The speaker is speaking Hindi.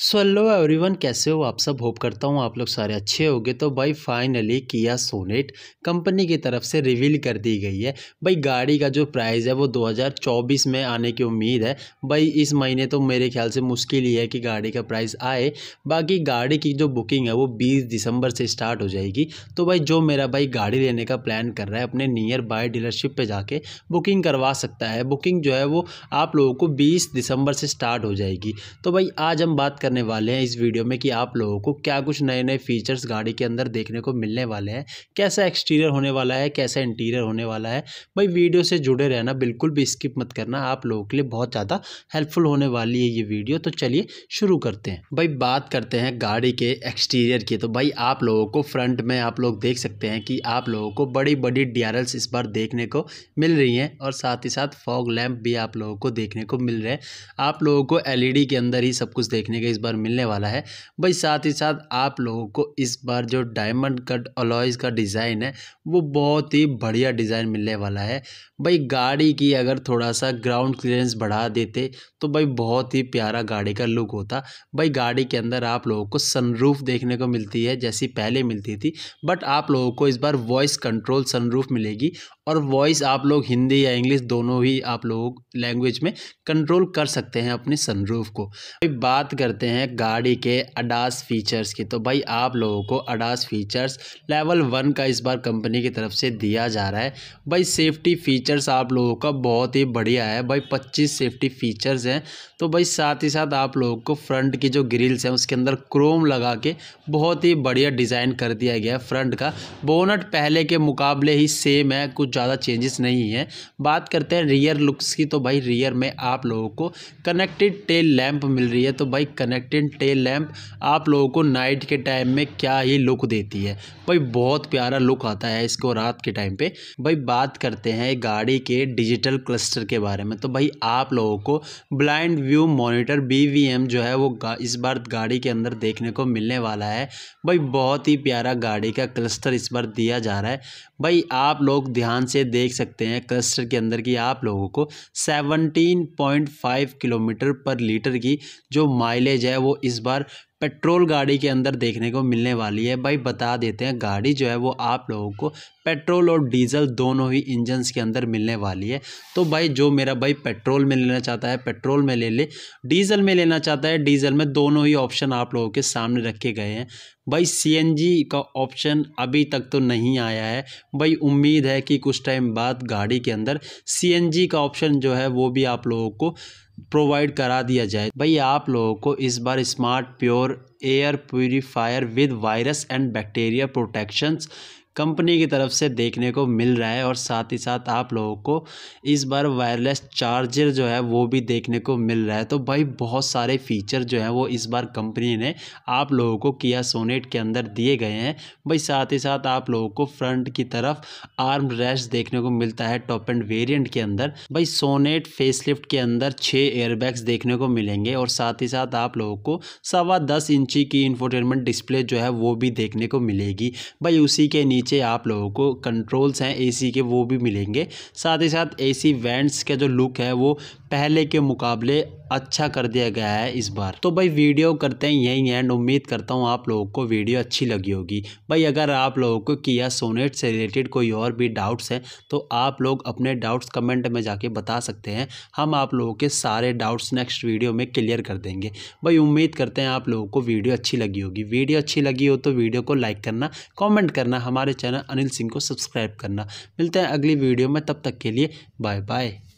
सो हेलो एवरीवन कैसे हो आप सब होप करता हूँ आप लोग सारे अच्छे होंगे तो भाई फाइनली किया सोनेट कंपनी की तरफ से रिवील कर दी गई है भाई गाड़ी का जो प्राइस है वो 2024 में आने की उम्मीद है भाई इस महीने तो मेरे ख्याल से मुश्किल ही है कि गाड़ी का प्राइस आए बाकी गाड़ी की जो बुकिंग है वो बीस दिसंबर से स्टार्ट हो जाएगी तो भाई जो मेरा भाई गाड़ी लेने का प्लान कर रहा है अपने नियर बाय डीलरशिप पर जाके बुकिंग करवा सकता है बुकिंग जो है वो आप लोगों को बीस दिसंबर से स्टार्ट हो जाएगी तो भाई आज हम बात करने वाले हैं इस वीडियो में कि आप लोगों को क्या कुछ नए नए फीचर्स गाड़ी के अंदर देखने को मिलने वाले हैं कैसा एक्सटीरियर होने वाला है कैसा इंटीरियर होने वाला है भाई वीडियो से जुड़े रहना बिल्कुल भी स्किप मत करना आप लोगों के लिए बहुत ज़्यादा हेल्पफुल होने वाली है ये वीडियो तो चलिए शुरू करते हैं भाई बात करते हैं गाड़ी के एक्सटीरियर की तो भाई आप लोगों को फ्रंट में आप लोग देख सकते हैं कि आप लोगों को बड़ी बड़ी डी इस बार देखने को मिल रही हैं और साथ ही साथ फॉग लैम्प भी आप लोगों को देखने को मिल रहे हैं आप लोगों को एल के अंदर ही सब कुछ देखने के इस बार मिलने वाला है भाई साथ ही साथ आप लोगों को इस बार जो डायमंड कट अलॉयज़ का डिज़ाइन है वो बहुत ही बढ़िया डिज़ाइन मिलने वाला है भाई गाड़ी की अगर थोड़ा सा ग्राउंड क्लियरेंस बढ़ा देते तो भाई बहुत ही प्यारा गाड़ी का लुक होता भाई गाड़ी के अंदर आप लोगों को सनरूफ देखने को मिलती है जैसी पहले मिलती थी बट आप लोगों को इस बार वॉइस कंट्रोल सनरूफ मिलेगी और वॉइस आप लोग हिंदी या इंग्लिश दोनों ही आप लोग लैंग्वेज में कंट्रोल कर सकते हैं अपने सनरूफ को भाई बात करते हैं गाड़ी के अडास फीचर्स की तो भाई आप लोगों को अडास फीचर्स लेवल वन का इस बार कंपनी की तरफ से दिया जा रहा है भाई सेफ्टी फीचर्स आप लोगों का बहुत ही बढ़िया है भाई पच्चीस सेफ्टी फीचर्स हैं तो भाई साथ ही साथ आप लोगों को फ्रंट की जो ग्रिल्स हैं उसके अंदर क्रोम लगा के बहुत ही बढ़िया डिज़ाइन कर दिया गया है फ्रंट का बोनट पहले के मुकाबले ही सेम है कुछ ज़्यादा चेंजेस नहीं है बात करते हैं रियर लुक्स की तो भाई रियर में आप लोगों को कनेक्टेड टेल लैंप मिल रही है तो भाई कनेक्टेड टेल लैंप आप लोगों को नाइट के टाइम में क्या ही लुक देती है भाई बहुत प्यारा लुक आता है इसको रात के टाइम पर भाई बात करते हैं गाड़ी के डिजिटल क्लस्टर के बारे में तो भाई आप लोगों को ब्लाइंड व्यू मोनिटर बी जो है वो इस बार गाड़ी के अंदर देखने को मिलने वाला है भाई बहुत ही प्यारा गाड़ी का क्लस्टर इस बार दिया जा रहा है भाई आप लोग ध्यान ध्यान से देख सकते हैं क्लस्टर के अंदर की आप लोगों को 17.5 किलोमीटर पर लीटर की जो माइलेज है वो इस बार पेट्रोल गाड़ी के अंदर देखने को मिलने वाली है भाई बता देते हैं गाड़ी जो है वो आप लोगों को पेट्रोल और डीजल दोनों ही इंजन्स के अंदर मिलने वाली है तो भाई जो मेरा भाई पेट्रोल में लेना चाहता है पेट्रोल में ले ले डीजल में लेना चाहता है डीजल में दोनों ही ऑप्शन आप लोगों के सामने रखे गए हैं भाई सीएनजी का ऑप्शन अभी तक तो नहीं आया है भाई उम्मीद है कि कुछ टाइम बाद गाड़ी के अंदर सीएनजी का ऑप्शन जो है वो भी आप लोगों को प्रोवाइड करा दिया जाए भाई आप लोगों को इस बार smart pure air purifier with virus and bacteria protections company की तरफ से देखने को मिल रहा है और साथ ही साथ आप लोगों को इस बार वायरलेस चार्जर जो है वो भी देखने को मिल रहा है तो भाई बहुत सारे फीचर जो हैं वो इस बार कंपनी ने आप लोगों को किया सोनेट के अंदर दिए गए हैं भाई साथ ही साथ आप लोगों को फ्रंट की तरफ आर्म रेस्ट देखने को मिलता है टॉप एंड वेरियंट के अंदर भाई सोनेट फेस के अंदर छः एयरबैग्स देखने को मिलेंगे और साथ ही साथ आप लोगों को सवा दस इंची की इन्फोटेनमेंट डिस्प्ले जो है वो भी देखने को मिलेगी भाई उसी के नीचे नीचे आप लोगों को कंट्रोल्स हैं एसी के वो भी मिलेंगे साथ ही साथ एसी वेंट्स का जो लुक है वो पहले के मुकाबले अच्छा कर दिया गया है इस बार तो भाई वीडियो करते हैं यही एंड उम्मीद करता हूँ आप लोगों को वीडियो अच्छी लगी होगी भाई अगर आप लोगों को किया सोनेट से रिलेटेड कोई और भी डाउट्स हैं तो आप लोग अपने डाउट्स कमेंट में जाके बता सकते हैं हम आप लोगों के सारे डाउट्स नेक्स्ट वीडियो में क्लियर कर देंगे भाई उम्मीद करते हैं आप लोगों को वीडियो अच्छी लगी होगी वीडियो अच्छी लगी हो तो वीडियो को लाइक करना कॉमेंट करना हमारे चैनल अनिल सिंह को सब्सक्राइब करना मिलते हैं अगली वीडियो में तब तक के लिए बाय बाय